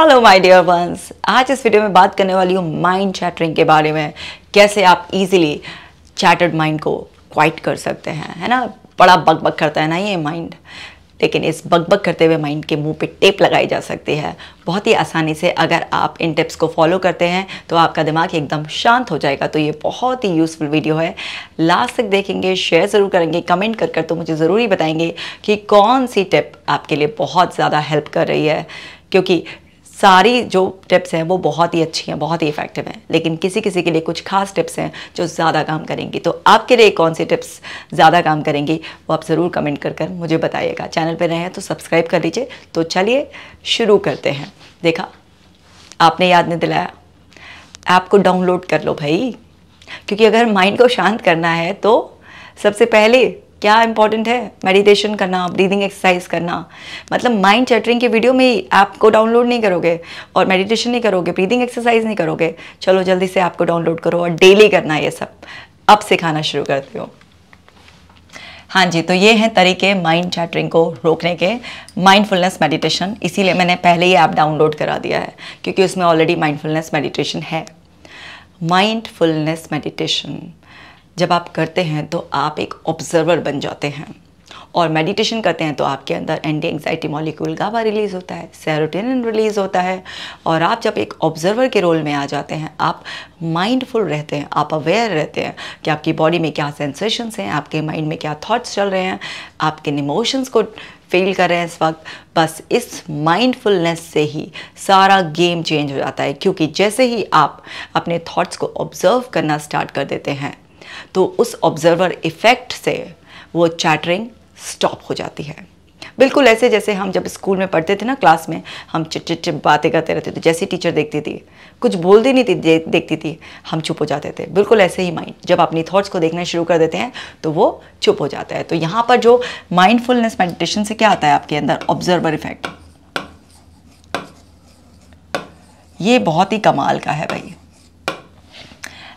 hello my dear ones आज इस video में बात करने वाली हूँ माइंड चैटरिंग के बारे में कैसे आप इजीली चैटर्ड माइंड को क्वाइट कर सकते हैं है ना बड़ा बकबक बक करता है ना ये माइंड लेकिन इस बकबक बक करते हुए माइंड के मुंह पे टेप लगाई जा सकती है बहुत ही आसानी से अगर आप इन टिप्स को फॉलो करते हैं तो आपका दिमाग एकदम शांत हो जाएगा तो ये बहुत ही यूज़फुल वीडियो है लास्ट तक देखेंगे शेयर ज़रूर करेंगे कमेंट कर कर तो मुझे ज़रूर ही बताएंगे कि कौन सी टिप आपके लिए बहुत ज़्यादा हेल्प कर रही है क्योंकि सारी जो टिप्स हैं वो बहुत ही अच्छी हैं बहुत ही इफेक्टिव हैं लेकिन किसी किसी के लिए कुछ खास टिप्स हैं जो ज़्यादा काम करेंगी तो आपके लिए कौन सी टिप्स ज़्यादा काम करेंगी वो आप ज़रूर कमेंट कर कर मुझे बताइएगा चैनल पर रहें तो सब्सक्राइब कर लीजिए तो चलिए शुरू करते हैं देखा आपने याद नहीं दिलाया ऐप को डाउनलोड कर लो भाई क्योंकि अगर माइंड को शांत करना है तो सबसे पहले क्या इंपॉर्टेंट है मेडिटेशन करना ब्रीदिंग एक्सरसाइज करना मतलब माइंड चैटरिंग के वीडियो में ही ऐप को डाउनलोड नहीं करोगे और मेडिटेशन नहीं करोगे ब्रीदिंग एक्सरसाइज नहीं करोगे चलो जल्दी से ऐप को डाउनलोड करो और डेली करना ये सब अब सिखाना शुरू करते हो हाँ जी तो ये हैं तरीके माइंड चैटरिंग को रोकने के माइंडफुलनेस मेडिटेशन इसीलिए मैंने पहले ही ऐप डाउनलोड करा दिया है क्योंकि उसमें ऑलरेडी माइंडफुलनेस मेडिटेशन है माइंडफुलनेस मेडिटेशन जब आप करते हैं तो आप एक ऑब्जर्वर बन जाते हैं और मेडिटेशन करते हैं तो आपके अंदर anti anxiety molecule GABA release होता है सैरोटेन रिलीज़ होता है और आप जब एक ऑब्जर्वर के रोल में आ जाते हैं आप माइंडफुल रहते हैं आप अवेयर रहते हैं कि आपकी बॉडी में क्या सेंसेशंस हैं आपके माइंड में क्या थाट्स चल रहे हैं आपके इमोशंस को फील कर रहे हैं इस वक्त बस इस माइंडफुलनेस से ही सारा गेम चेंज हो जाता है क्योंकि जैसे ही आप अपने थॉट्स को ऑब्जर्व करना स्टार्ट कर देते हैं तो उस ऑब्जर्वर इफ़ेक्ट से वो चैटरिंग स्टॉप हो जाती है बिल्कुल ऐसे जैसे हम जब स्कूल में पढ़ते थे ना क्लास में हम चिट चिट चिट बातें करते रहते थे जैसे टीचर देखती थी कुछ बोलती नहीं थी दे, देखती थी हम चुप हो जाते थे बिल्कुल ऐसे ही माइंड जब अपनी थॉट्स को देखना शुरू कर देते हैं तो वो चुप हो जाता है तो यहाँ पर जो माइंडफुलनेस मेडिटेशन से क्या आता है आपके अंदर ऑब्जर्वर इफेक्ट ये बहुत ही कमाल का है भाई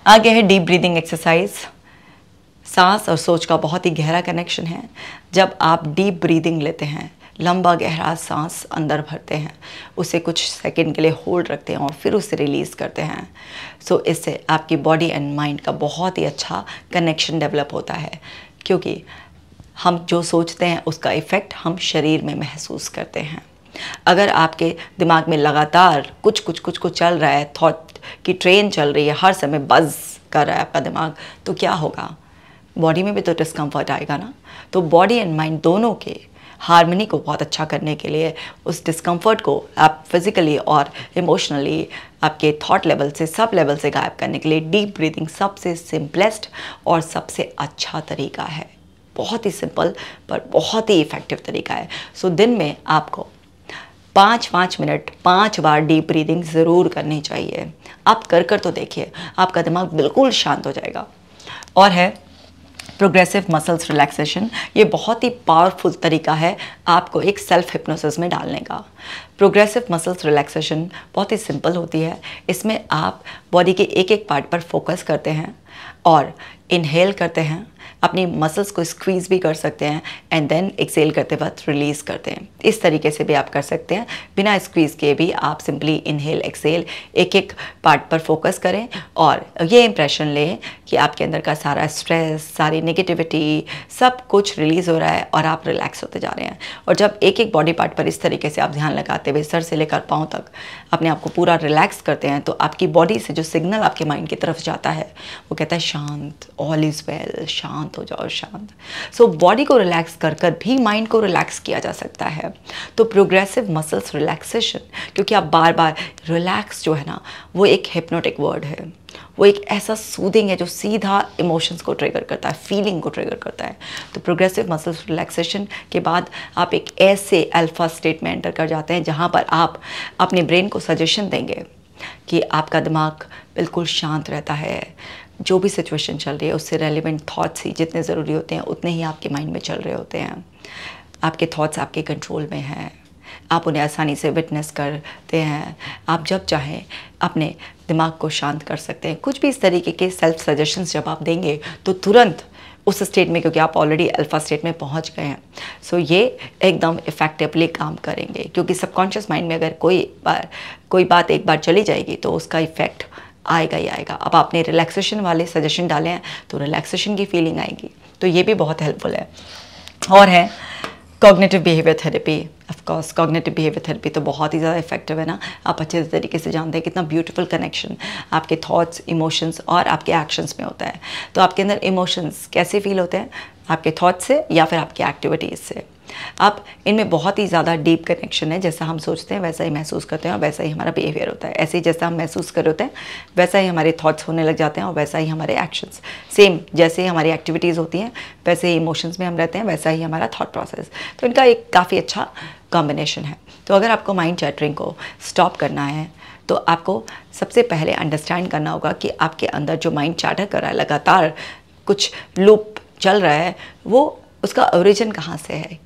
आगे है डीप ब्रीदिंग एक्सरसाइज सांस और सोच का बहुत ही गहरा कनेक्शन है जब आप डीप ब्रीदिंग लेते हैं लंबा गहरा सांस अंदर भरते हैं उसे कुछ सेकंड के लिए होल्ड रखते हैं और फिर उसे रिलीज़ करते हैं सो so, इससे आपकी बॉडी एंड माइंड का बहुत ही अच्छा कनेक्शन डेवलप होता है क्योंकि हम जो सोचते हैं उसका इफ़ेक्ट हम शरीर में महसूस करते हैं अगर आपके दिमाग में लगातार कुछ कुछ कुछ कुछ चल रहा है थॉट कि ट्रेन चल रही है हर समय बज़ कर रहा है आपका दिमाग तो क्या होगा बॉडी में भी तो डिस्कम्फर्ट आएगा ना तो बॉडी एंड माइंड दोनों के हारमोनी को बहुत अच्छा करने के लिए उस डिस्कम्फर्ट को आप फिज़िकली और इमोशनली आपके थॉट लेवल से सब लेवल से गायब करने के लिए डीप ब्रीदिंग सबसे सिंपलेस्ट और सबसे अच्छा तरीका है बहुत ही सिंपल पर बहुत ही इफ़ेक्टिव तरीका है सो so, दिन में आपको पाँच पाँच मिनट पाँच बार डीप ब्रीदिंग ज़रूर करनी चाहिए आप कर कर तो देखिए आपका दिमाग बिल्कुल शांत हो जाएगा और है प्रोग्रेसिव मसल्स रिलैक्सेशन ये बहुत ही पावरफुल तरीका है आपको एक सेल्फ हिप्नोसिस में डालने का प्रोग्रेसिव मसल्स रिलैक्सेशन बहुत ही सिंपल होती है इसमें आप बॉडी के एक एक पार्ट पर फोकस करते हैं और इनहेल करते हैं अपनी मसल्स को स्क्वीज़ भी कर सकते हैं एंड देन एक्सेल करते वक्त रिलीज़ करते हैं इस तरीके से भी आप कर सकते हैं बिना स्क्वीज़ के भी आप सिंपली इनहेल एक्सेल एक एक पार्ट पर फोकस करें और ये इंप्रेशन लें कि आपके अंदर का सारा स्ट्रेस सारी नेगेटिविटी सब कुछ रिलीज़ हो रहा है और आप रिलैक्स होते जा रहे हैं और जब एक एक बॉडी पार्ट पर इस तरीके से आप ध्यान लगाते हुए सर से लेकर पाँव तक अपने आप को पूरा रिलैक्स करते हैं तो आपकी बॉडी से जो सिग्नल आपके माइंड की तरफ जाता है वो कहता है शांत ऑल इज़ वेल शांत शांत हो जाओ शांत सो so, बॉडी को रिलैक्स कर कर भी माइंड को रिलैक्स किया जा सकता है तो प्रोग्रेसिव मसल्स रिलैक्सेशन क्योंकि आप बार बार रिलैक्स जो है ना वो एक हिप्नोटिक वर्ड है वो एक ऐसा सूदिंग है जो सीधा इमोशंस को ट्रिगर करता है फीलिंग को ट्रिगर करता है तो प्रोग्रेसिव मसल्स रिलैक्सेशन के बाद आप एक ऐसे अल्फ़ा स्टेट में एंटर कर जाते हैं जहाँ पर आप अपने ब्रेन को सजेशन देंगे कि आपका दिमाग बिल्कुल शांत रहता है जो भी सिचुएशन चल रही है उससे रेलिवेंट थाट्स ही जितने ज़रूरी होते हैं उतने ही आपके माइंड में चल रहे होते हैं आपके थाट्स आपके कंट्रोल में हैं आप उन्हें आसानी से विटनेस करते हैं आप जब चाहें अपने दिमाग को शांत कर सकते हैं कुछ भी इस तरीके के सेल्फ सजेशंस जब आप देंगे तो तुरंत उस स्टेट में क्योंकि आप ऑलरेडी अल्फ़ा स्टेट में पहुंच गए हैं सो so, ये एकदम इफ़ेक्टिवली काम करेंगे क्योंकि सबकॉन्शियस माइंड में अगर कोई बार कोई बात एक बार चली जाएगी तो उसका इफ़ेक्ट आएगा ही आएगा अब आपने रिलैक्सेशन वाले सजेशन डाले हैं तो रिलैक्सेशन की फीलिंग आएगी तो ये भी बहुत हेल्पफुल है और है cognitive behaviour therapy of course cognitive behaviour therapy तो बहुत ही ज़्यादा इफेक्टिव है ना आप अच्छे तरीके से जानते हैं कितना ब्यूटीफुल कनेक्शन आपके थॉट्स इमोशंस और आपके एक्शंस में होता है तो आपके अंदर इमोशंस कैसे फील होते हैं आपके थॉट्स से या फिर आपकी एक्टिविटीज़ से अब इनमें बहुत ही ज़्यादा डीप कनेक्शन है जैसा हम सोचते हैं वैसा ही महसूस करते हैं और वैसा ही हमारा बिहेवियर होता है ऐसे ही जैसा हम महसूस कर रहे होते हैं वैसा ही हमारे थॉट्स होने लग जाते हैं और वैसा ही हमारे एक्शंस सेम जैसे ही हमारी एक्टिविटीज़ होती हैं वैसे ही इमोशंस में हम रहते हैं वैसा ही हमारा थाट प्रोसेस तो इनका एक काफ़ी अच्छा कॉम्बिनेशन है तो अगर आपको माइंड चैटरिंग को स्टॉप करना है तो आपको सबसे पहले अंडरस्टैंड करना होगा कि आपके अंदर जो माइंड चैटर कर रहा है लगातार कुछ लूप चल रहा है वो उसका ओरिजिन कहाँ से है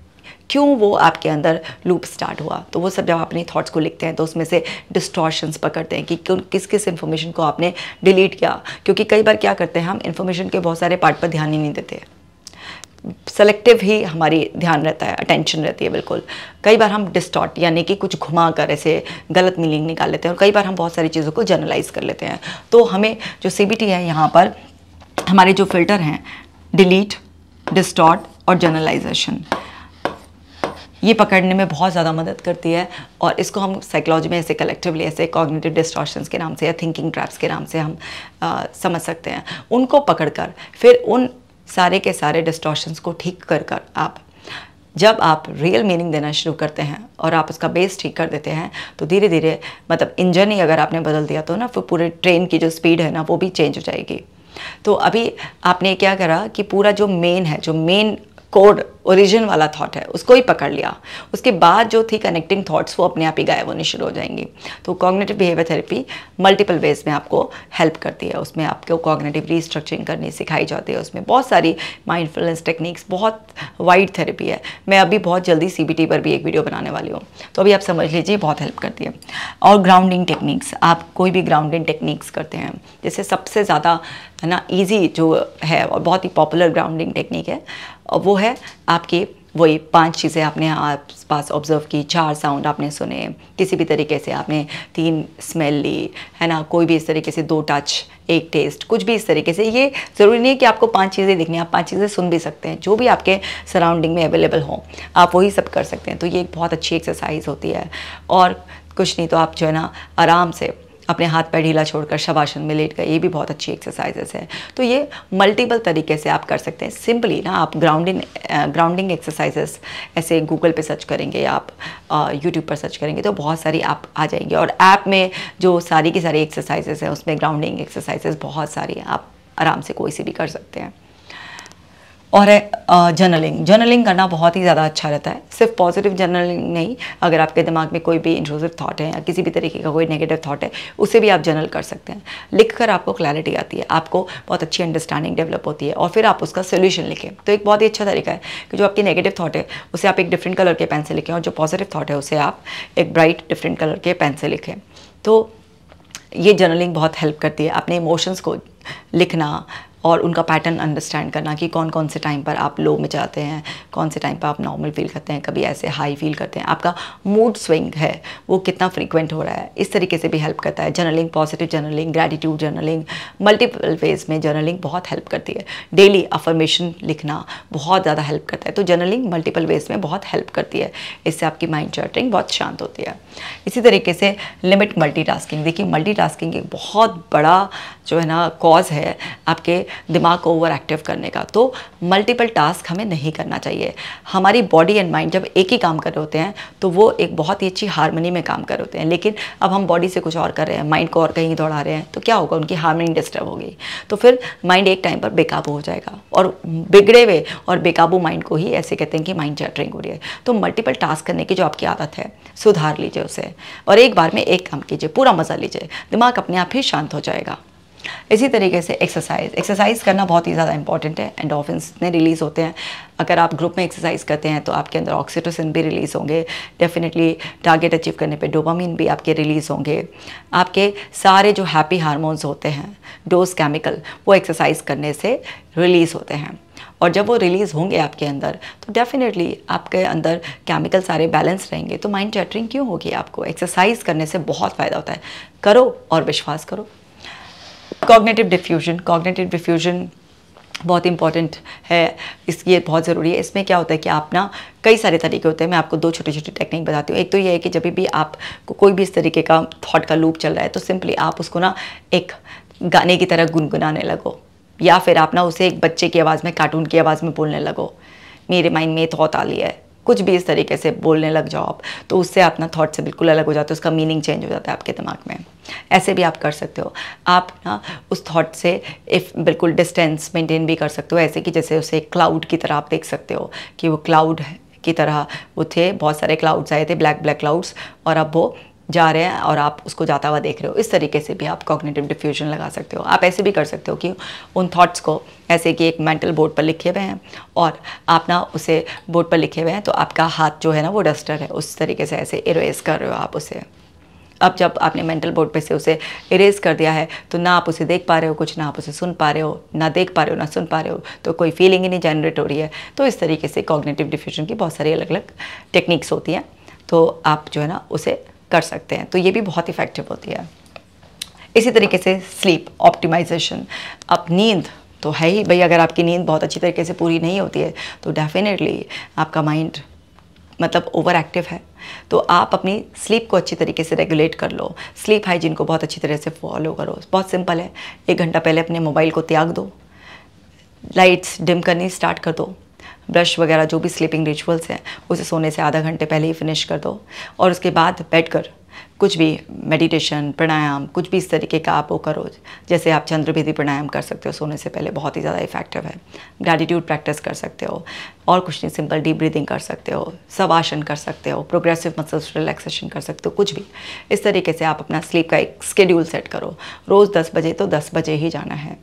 क्यों वो आपके अंदर लूप स्टार्ट हुआ तो वो सब जब अपने थाट्स को लिखते हैं तो उसमें से डिस्टॉर्शंस पकड़ते हैं कि किस किस इन्फॉर्मेशन को आपने डिलीट किया क्योंकि कई बार क्या करते हैं हम इन्फॉर्मेशन के बहुत सारे पार्ट पर ध्यान ही नहीं देते सेलेक्टिव ही हमारी ध्यान रहता है अटेंशन रहती है बिल्कुल कई बार हम डिस्टॉट यानी कि कुछ घुमा कर ऐसे गलत मीनिंग निकाल लेते हैं और कई बार हम बहुत सारी चीज़ों को जर्नलाइज कर लेते हैं तो हमें जो सी है यहाँ पर हमारे जो फिल्टर हैं डिलीट डिस्टॉट और जर्नलाइजेशन ये पकड़ने में बहुत ज़्यादा मदद करती है और इसको हम साइकोलॉजी में ऐसे कलेक्टिवली ऐसे कॉग्निटिव डिस्टॉर्शंस के नाम से या थिंकिंग ट्रैप्स के नाम से हम आ, समझ सकते हैं उनको पकड़कर फिर उन सारे के सारे डिस्ट्रॉशंस को ठीक कर कर आप जब आप रियल मीनिंग देना शुरू करते हैं और आप उसका बेस ठीक कर देते हैं तो धीरे धीरे मतलब इंजन ही अगर आपने बदल दिया तो ना फिर पूरे ट्रेन की जो स्पीड है ना वो भी चेंज हो जाएगी तो अभी आपने क्या करा कि पूरा जो मेन है जो मेन कोड ओरिजिन वाला थॉट है उसको ही पकड़ लिया उसके बाद जो थी कनेक्टिंग थॉट्स वो अपने आप ही गायब होने शुरू हो जाएंगी तो cognitive behaviour therapy multiple ways में आपको हेल्प करती है उसमें आपको कॉग्नेटिव रीस्ट्रक्चरिंग करनी सिखाई जाती है उसमें बहुत सारी माइंडफुलनेस टेक्निक्स बहुत वाइड थेरेपी है मैं अभी बहुत जल्दी सी पर भी एक वीडियो बनाने वाली हूँ तो अभी आप समझ लीजिए बहुत हेल्प करती है और ग्राउंडिंग टेक्निक्स आप कोई भी ग्राउंडिंग टेक्निक्स करते हैं जैसे सबसे ज़्यादा है ना ईजी जो है और बहुत ही पॉपुलर ग्राउंडिंग टेक्निक है वो है आपके वही पांच चीज़ें आपने आप पास ऑब्जर्व की चार साउंड आपने सुने किसी भी तरीके से आपने तीन स्मेल ली है ना कोई भी इस तरीके से दो टच एक टेस्ट कुछ भी इस तरीके से ये ज़रूरी नहीं है कि आपको पांच चीज़ें दिखनी आप पांच चीज़ें सुन भी सकते हैं जो भी आपके सराउंडिंग में अवेलेबल हों आप वही सब कर सकते हैं तो ये एक बहुत अच्छी एक्सरसाइज होती है और कुछ नहीं तो आप जो है ना आराम से अपने हाथ पैर ढीला छोड़कर शवासन में लेट कर ये भी बहुत अच्छी एक्सरसाइजेस है तो ये मल्टीपल तरीके से आप कर सकते हैं सिंपली ना आप ग्राउंडिंग ग्राउंडिंग एक्सरसाइजेस ऐसे गूगल पे सर्च करेंगे या आप यूट्यूब पर सर्च करेंगे तो बहुत सारी ऐप आ जाएंगे और ऐप में जो सारी की सारी एक्सरसाइजेस हैं उसमें ग्राउंडिंग एक्सरसाइजेस बहुत सारी हैं आप आराम से कोई सी भी कर सकते हैं और है जर्नलिंग जर्नलिंग करना बहुत ही ज़्यादा अच्छा रहता है सिर्फ पॉजिटिव जर्नलिंग नहीं अगर आपके दिमाग में कोई भी इंट्रोसिव थाट है या किसी भी तरीके का कोई नेगेटिव थाट है उसे भी आप जर्नल कर सकते हैं लिख कर आपको क्लैरिटी आती है आपको बहुत अच्छी अंडरस्टैंडिंग डेवलप होती है और फिर आप उसका सोल्यूशन लिखें तो एक बहुत ही अच्छा तरीका है कि जो आपकी नेगेटिव थाट है उसे आप एक डिफरेंट कलर के पेन से लिखें और जो पॉजिटिव थाट है उसे आप एक ब्राइट डिफरेंट कलर के पेन से लिखें तो ये जर्नलिंग बहुत हेल्प करती है अपने इमोशंस को लिखना और उनका पैटर्न अंडरस्टैंड करना कि कौन कौन से टाइम पर आप लो में जाते हैं कौन से टाइम पर आप नॉर्मल फील करते हैं कभी ऐसे हाई फील करते हैं आपका मूड स्विंग है वो कितना फ्रिक्वेंट हो रहा है इस तरीके से भी हेल्प करता है journaling positive journaling gratitude journaling multiple ways में जर्नलिंग बहुत हेल्प करती है डेली अफर्मेशन लिखना बहुत ज़्यादा हेल्प करता है तो जर्नलिंग मल्टीपल वेज में बहुत हेल्प करती है इससे आपकी माइंड चर्टरिंग बहुत शांत होती है इसी तरीके से लिमिट मल्टी देखिए मल्टी एक बहुत बड़ा जो है ना कॉज है आपके दिमाग को ओवर एक्टिव करने का तो मल्टीपल टास्क हमें नहीं करना चाहिए हमारी बॉडी एंड माइंड जब एक ही काम कर रहे होते हैं तो वो एक बहुत ही अच्छी हारमोनी में काम कर रहे होते हैं लेकिन अब हम बॉडी से कुछ और कर रहे हैं माइंड को और कहीं दौड़ा रहे हैं तो क्या होगा उनकी हारमोनी डिस्टर्ब होगी तो फिर माइंड एक टाइम पर बेकाबू हो जाएगा और बिगड़े हुए और बेकाबू माइंड को ही ऐसे कहते हैं कि माइंड चैटरिंग हो रही है तो मल्टीपल टास्क करने की जो आपकी आदत है सुधार लीजिए उसे और एक बार में एक काम कीजिए पूरा मज़ा लीजिए दिमाग अपने आप ही शांत हो जाएगा इसी तरीके से एक्सरसाइज एक्सरसाइज करना बहुत ही ज़्यादा इंपॉर्टेंट है एंड एंडोफिन्स इतने रिलीज़ होते हैं अगर आप ग्रुप में एक्सरसाइज करते हैं तो आपके अंदर ऑक्सीटोसिन भी रिलीज़ होंगे डेफिनेटली टारगेट अचीव करने पे डोपामीन भी आपके रिलीज़ होंगे आपके सारे जो हैप्पी हार्मोन्स होते हैं डोज केमिकल वो एक्सरसाइज करने से रिलीज़ होते हैं और जब वो रिलीज़ होंगे आपके अंदर तो डेफिनेटली आपके अंदर केमिकल सारे बैलेंस रहेंगे तो माइंड चैटरिंग क्यों होगी आपको एक्सरसाइज करने से बहुत फ़ायदा होता है करो और विश्वास करो कॉग्नेटिव डिफ्यूजन कॉग्नेटिव डिफ्यूजन बहुत इंपॉर्टेंट है इसलिए बहुत ज़रूरी है इसमें क्या होता है कि आप ना कई सारे तरीके होते हैं मैं आपको दो छोटे छोटे टेक्निक बताती हूँ एक तो ये है कि जब भी को कोई भी इस तरीके का थॉट का लूप चल रहा है तो सिंपली आप उसको ना एक गाने की तरह गुनगुनाने लगो या फिर आप ना उसे एक बच्चे की आवाज़ में कार्टून की आवाज़ में बोलने लगो मेरे माइंड में थॉट आ लिया है कुछ भी इस तरीके से बोलने लग जाओ आप तो उससे अपना ना थॉट से बिल्कुल अलग हो जाते है उसका मीनिंग चेंज हो जाता है आपके दिमाग में ऐसे भी आप कर सकते हो आप ना उस थॉट से इफ बिल्कुल डिस्टेंस मेंटेन भी कर सकते हो ऐसे कि जैसे उसे क्लाउड की तरह आप देख सकते हो कि वो क्लाउड की तरह वो थे बहुत सारे क्लाउड्स आए थे ब्लैक ब्लैक क्लाउड्स और अब वो जा रहे हैं और आप उसको जाता हुआ देख रहे हो इस तरीके से भी आप कॉग्नेटिव डिफ्यूजन लगा सकते हो आप ऐसे भी कर सकते हो कि उन थॉट्स को ऐसे कि एक मेंटल बोर्ड पर लिखे हुए हैं और आप ना उसे बोर्ड पर लिखे हुए हैं तो आपका हाथ जो है ना वो डस्टर है उस तरीके से ऐसे इरेज कर रहे हो आप उसे अब जब आपने मेंटल बोर्ड पे से उसे इरेज कर दिया है तो ना आप उसे देख पा रहे हो कुछ ना आप उसे सुन पा रहे हो ना देख पा रहे हो ना सुन पा रहे हो तो कोई फीलिंग ही नहीं जनरेट हो रही है तो इस तरीके से कॉग्नेटिव डिफ्यूजन की बहुत सारी अलग अलग टेक्निक्स होती हैं तो आप जो है ना उसे कर सकते हैं तो ये भी बहुत इफ़ेक्टिव होती है इसी तरीके से स्लीप ऑप्टिमाइजेशन अब नींद तो है ही भाई अगर आपकी नींद बहुत अच्छी तरीके से पूरी नहीं होती है तो डेफिनेटली आपका माइंड मतलब ओवर एक्टिव है तो आप अपनी स्लीप को अच्छी तरीके से रेगुलेट कर लो स्लीप हाइजीन को बहुत अच्छी तरह से फॉलो करो बहुत सिंपल है एक घंटा पहले अपने मोबाइल को त्याग दो लाइट्स डिम करनी स्टार्ट कर दो ब्रश वगैरह जो भी स्लीपिंग रिचुअल्स हैं उसे सोने से आधा घंटे पहले ही फिनिश कर दो और उसके बाद बैठ कर कुछ भी मेडिटेशन प्राणायाम कुछ भी इस तरीके का आप वो करो जैसे आप चंद्रभेदी प्राणायाम कर सकते हो सोने से पहले बहुत ही ज़्यादा इफेक्टिव है ग्रैटिट्यूड प्रैक्टिस कर सकते हो और कुछ नहीं सिंपल डीप ब्रीदिंग कर सकते हो सब आसन कर सकते हो प्रोग्रेसिव मसल्स रिलैक्सेशन कर सकते हो कुछ भी इस तरीके से आप अपना स्लीप का एक स्केड्यूल सेट करो रोज़ दस बजे तो दस बजे ही जाना है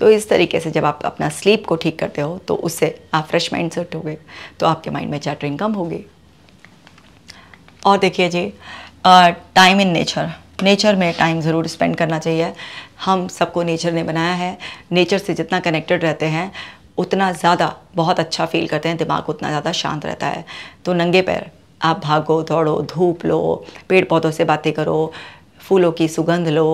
तो इस तरीके से जब आप अपना स्लीप को ठीक करते हो तो उससे आप फ्रेश माइंड सेट हो तो आपके माइंड में चैटरिंग कम होगी और देखिए जी टाइम इन नेचर नेचर में टाइम ज़रूर स्पेंड करना चाहिए हम सबको नेचर ने बनाया है नेचर से जितना कनेक्टेड रहते हैं उतना ज़्यादा बहुत अच्छा फील करते हैं दिमाग उतना ज़्यादा शांत रहता है तो नंगे पैर आप भागो दौड़ो धूप लो पेड़ पौधों से बातें करो फूलों की सुगंध लो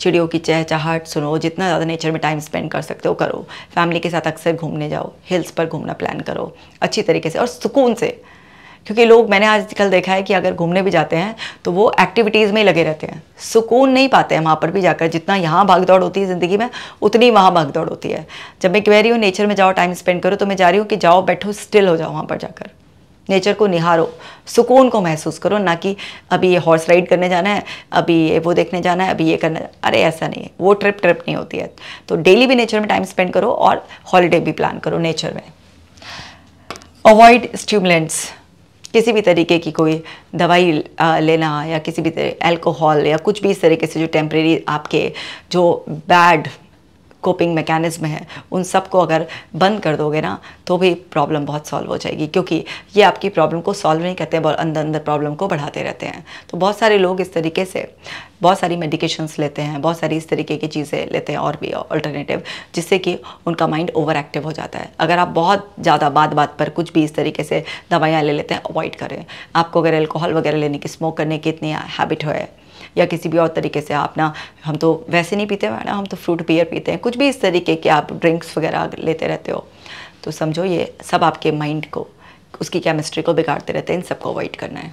चिड़ियों की चहचहाट सुनो जितना ज़्यादा नेचर में टाइम स्पेंड कर सकते हो करो फैमिली के साथ अक्सर घूमने जाओ हिल्स पर घूमना प्लान करो अच्छी तरीके से और सुकून से क्योंकि लोग मैंने आजकल देखा है कि अगर घूमने भी जाते हैं तो वो एक्टिविटीज़ में ही लगे रहते हैं सुकून नहीं पाते हैं वहाँ पर भी जाकर जितना यहाँ भाग दौड़ होती है ज़िंदगी में उतनी वहाँ भाग दौड़ होती है जब मैं कह रही हूँ नेचर में जाओ टाइम स्पेंड करो तो मैं जा रही हूँ कि जाओ बैठो स्टिल हो जाओ वहाँ पर जाकर नेचर को निहारो सुकून को महसूस करो ना कि अभी ये हॉर्स राइड करने जाना है अभी ये वो देखने जाना है अभी ये करना अरे ऐसा नहीं है वो ट्रिप ट्रिप नहीं होती है तो डेली भी नेचर में टाइम स्पेंड करो और हॉलीडे भी प्लान करो नेचर में अवॉइड स्ट्यूमलेंट्स किसी भी तरीके की कोई दवाई लेना या किसी भी अल्कोहल या कुछ भी इस तरीके से जो टेम्परेरी आपके जो बैड कोपिंग मैकेनिज्म है उन सबको अगर बंद कर दोगे ना तो भी प्रॉब्लम बहुत सॉल्व हो जाएगी क्योंकि ये आपकी प्रॉब्लम को सॉल्व नहीं करते हैं बहुत अंदर अंदर प्रॉब्लम को बढ़ाते रहते हैं तो बहुत सारे लोग इस तरीके से बहुत सारी मेडिकेशंस लेते हैं बहुत सारी इस तरीके की चीज़ें लेते हैं और भी अल्टरनेटिव जिससे कि उनका माइंड ओवर एक्टिव हो जाता है अगर आप बहुत ज़्यादा बात बात पर कुछ भी इस तरीके से दवाइयाँ ले लेते हैं अवॉइड करें आपको अगर एल्कोहल वगैरह लेने की स्मोक करने की इतनी हैबिट है या किसी भी और तरीके से आप ना हम तो वैसे नहीं पीते मैडम हम तो फ्रूट बियर पीते हैं कुछ भी इस तरीके के आप ड्रिंक्स वगैरह लेते रहते हो तो समझो ये सब आपके माइंड को उसकी केमिस्ट्री को बिगाड़ते रहते हैं इन सबको अवॉइड करना है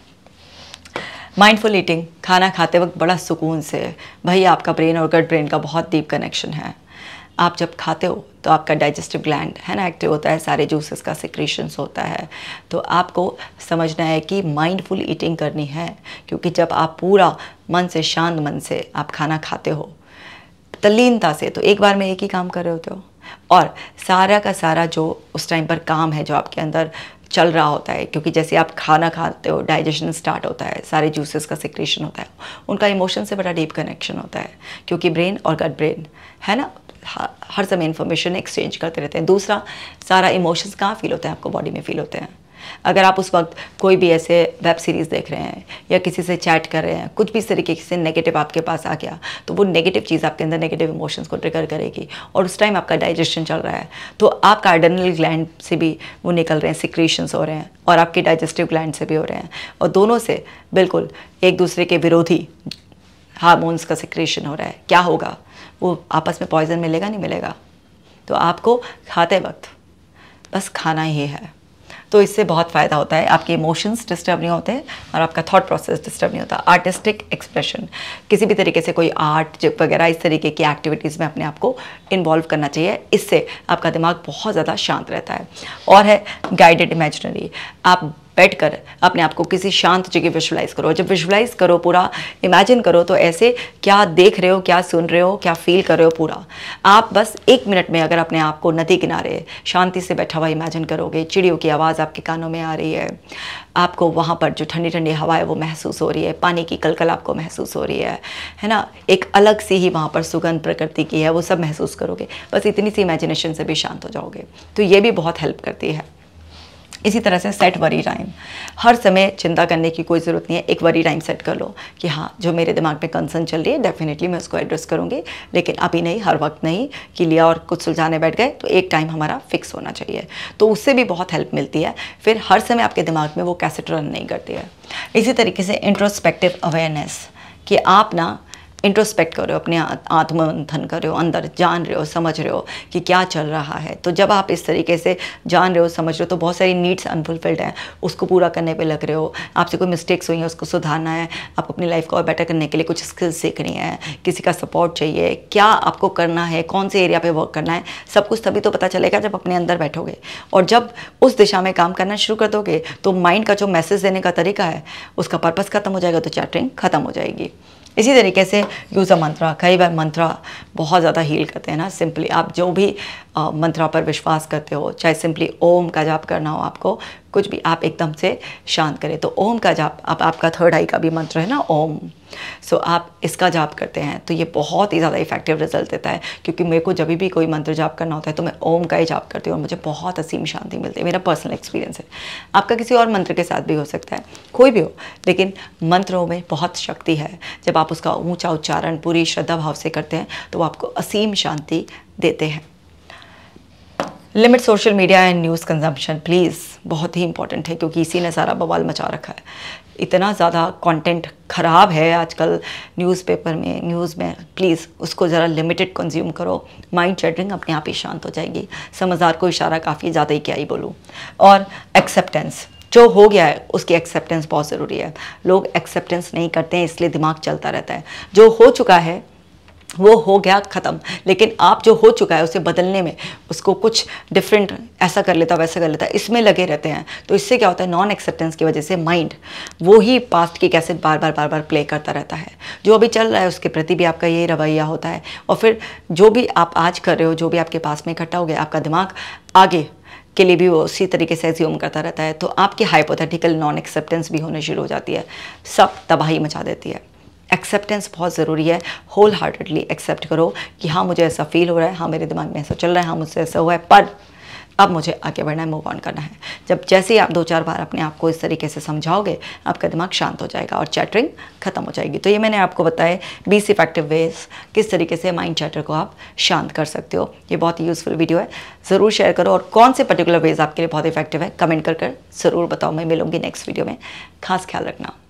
माइंडफुल ईटिंग खाना खाते वक्त बड़ा सुकून से भाई आपका ब्रेन और गट ब्रेन का बहुत डीप कनेक्शन है आप जब खाते हो तो आपका डाइजेस्टिव ग्लैंड है ना एक्टिव होता है सारे जूसेस का सिक्रेशंस होता है तो आपको समझना है कि माइंडफुल ईटिंग करनी है क्योंकि जब आप पूरा मन से शांत मन से आप खाना खाते हो तल्लीनता से तो एक बार में एक ही काम कर रहे होते हो और सारा का सारा जो उस टाइम पर काम है जो आपके अंदर चल रहा होता है क्योंकि जैसे आप खाना खाते हो डाइजेशन स्टार्ट होता है सारे जूसेस का सिक्रेशन होता है उनका इमोशन से बड़ा डीप कनेक्शन होता है क्योंकि ब्रेन और गट ब्रेन है ना हर समय इन्फॉर्मेशन एक्सचेंज करते रहते हैं दूसरा सारा इमोशंस कहाँ फील होते हैं आपको बॉडी में फील होते हैं अगर आप उस वक्त कोई भी ऐसे वेब सीरीज़ देख रहे हैं या किसी से चैट कर रहे हैं कुछ भी इस तरीके से नेगेटिव आपके पास आ गया तो वो नेगेटिव चीज़ आपके अंदर नेगेटिव इमोशंस को ट्रिगर करेगी और उस टाइम आपका डाइजेशन चल रहा है तो आपका कार्डनल ग्लैंड से भी वो निकल रहे हैं सिक्रीशंस हो रहे हैं और आपके डाइजेस्टिव ग्लैंड से भी हो रहे हैं और दोनों से बिल्कुल एक दूसरे के विरोधी हारमोन्स का सिक्रेशन हो रहा है क्या होगा वो आपस में पॉइजन मिलेगा नहीं मिलेगा तो आपको खाते वक्त बस खाना ही है तो इससे बहुत फ़ायदा होता है आपके इमोशंस डिस्टर्ब नहीं होते और आपका थॉट प्रोसेस डिस्टर्ब नहीं होता आर्टिस्टिक एक्सप्रेशन किसी भी तरीके से कोई आर्ट वगैरह इस तरीके की एक्टिविटीज़ में अपने आप को इन्वॉल्व करना चाहिए इससे आपका दिमाग बहुत ज़्यादा शांत रहता है और है गाइडेड इमेजनरी आप बैठकर अपने आप को किसी शांत जगह विजुलाइज करो जब विजुलाइज करो पूरा इमेजिन करो तो ऐसे क्या देख रहे हो क्या सुन रहे हो क्या फील कर रहे हो पूरा आप बस एक मिनट में अगर अपने आप को नदी किनारे शांति से बैठा हुआ इमेजिन करोगे चिड़ियों की आवाज़ आपके कानों में आ रही है आपको वहाँ पर जो ठंडी ठंडी हवा है वो महसूस हो रही है पानी की कलकल आपको महसूस हो रही है है ना एक अलग सी ही वहाँ पर सुगंध प्रकृति की है वो सब महसूस करोगे बस इतनी सी इमेजिनेशन से भी शांत हो जाओगे तो ये भी बहुत हेल्प करती है इसी तरह से सेट वरी टाइम हर समय चिंता करने की कोई ज़रूरत नहीं है एक वरी टाइम सेट कर लो कि हाँ जो मेरे दिमाग में कंसर्न चल रही है डेफिनेटली मैं उसको एड्रेस करूँगी लेकिन अभी नहीं हर वक्त नहीं कि लिया और कुछ सुलझाने बैठ गए तो एक टाइम हमारा फिक्स होना चाहिए तो उससे भी बहुत हेल्प मिलती है फिर हर समय आपके दिमाग में वो कैसेट रन नहीं करती है इसी तरीके से इंट्रोस्पेक्टिव अवेयरनेस कि आप ना इंट्रोस्पेक्ट करो अपने आत्म मंथन करो अंदर जान रहे हो समझ रहे हो कि क्या चल रहा है तो जब आप इस तरीके से जान रहे हो समझ रहे हो तो बहुत सारी नीड्स अनफुलफिल्ड हैं उसको पूरा करने पे लग रहे हो आपसे कोई मिस्टेक्स हुई हैं उसको सुधारना है आपको अपनी लाइफ को और बेटर करने के लिए कुछ स्किल्स सीखनी है किसी का सपोर्ट चाहिए क्या आपको करना है कौन से एरिया पर वर्क करना है सब कुछ तभी तो पता चलेगा जब अपने अंदर बैठोगे और जब उस दिशा में काम करना शुरू कर दोगे तो माइंड का जो मैसेज देने का तरीका है उसका पर्पज़ ख़त्म हो जाएगा तो चैटरिंग ख़त्म हो जाएगी इसी तरीके से यूज़ अ मंत्रा कई बार मंत्रा बहुत ज़्यादा हील करते हैं ना सिंपली आप जो भी मंत्रा पर विश्वास करते हो चाहे सिंपली ओम का जाप करना हो आपको कुछ भी आप एकदम से शांत करें तो ओम का जाप आप आपका थर्ड आई का भी मंत्र है ना ओम सो so, आप इसका जाप करते हैं तो ये बहुत ही ज़्यादा इफेक्टिव रिजल्ट देता है क्योंकि मेरे को जब भी कोई मंत्र जाप करना होता है तो मैं ओम का ही जाप करती हूँ और मुझे बहुत असीम शांति मिलती है मेरा पर्सनल एक्सपीरियंस है आपका किसी और मंत्र के साथ भी हो सकता है कोई भी हो लेकिन मंत्रों में बहुत शक्ति है जब आप उसका ऊँचा उच्चारण पूरी श्रद्धा भाव से करते हैं तो वो आपको असीम शांति देते हैं limit social media and news consumption please बहुत ही इंपॉर्टेंट है क्योंकि इसी ने सारा बवाल मचा रखा है इतना ज़्यादा कंटेंट ख़राब है आजकल न्यूज़पेपर में न्यूज़ में प्लीज़ उसको ज़रा लिमिटेड कंज्यूम करो माइंड चैटरिंग अपने आप ही शांत हो जाएगी समझदार को इशारा काफ़ी ज़्यादा ही क्या ही बोलूँ और एक्सेप्टेंस जो हो गया है उसकी एक्सेप्टेंस बहुत ज़रूरी है लोग एक्सेप्टेंस नहीं करते हैं इसलिए दिमाग चलता रहता है जो हो चुका है वो हो गया ख़त्म लेकिन आप जो हो चुका है उसे बदलने में उसको कुछ डिफरेंट ऐसा कर लेता वैसा कर लेता इसमें लगे रहते हैं तो इससे क्या होता है नॉन एक्सेप्टेंस की वजह से माइंड वो ही पास्ट की कैसेट बार बार बार बार प्ले करता रहता है जो अभी चल रहा है उसके प्रति भी आपका यही रवैया होता है और फिर जो भी आप आज कर रहे हो जो भी आपके पास में इकट्ठा हो गया आपका दिमाग आगे के लिए भी वो उसी तरीके से एज्यूम करता रहता है तो आपकी हाइपोथेटिकल नॉन एक्सेप्टेंस भी होने शुरू हो जाती है सब तबाही मचा देती है एक्सेप्टेंस बहुत ज़रूरी है होल हार्टेडली एक्सेप्ट करो कि हाँ मुझे ऐसा फील हो रहा है हाँ मेरे दिमाग में ऐसा चल रहा है हाँ मुझसे ऐसा हुआ है पर अब मुझे आगे बढ़ना है मूव ऑन करना है जब जैसे ही आप दो चार बार अपने आप को इस तरीके से समझाओगे आपका दिमाग शांत हो जाएगा और चैटरिंग खत्म हो जाएगी तो ये मैंने आपको बताया बीस इफेक्टिव वेज किस तरीके से माइंड चैटर को आप शांत कर सकते हो ये बहुत ही यूज़फुल वीडियो है ज़रूर शेयर करो और कौन से पर्टिकुलर वेज आपके लिए बहुत इफेक्टिव है कमेंट कर कर ज़रूर बताओ मैं मिलूंगी नेक्स्ट वीडियो में खास ख्याल रखना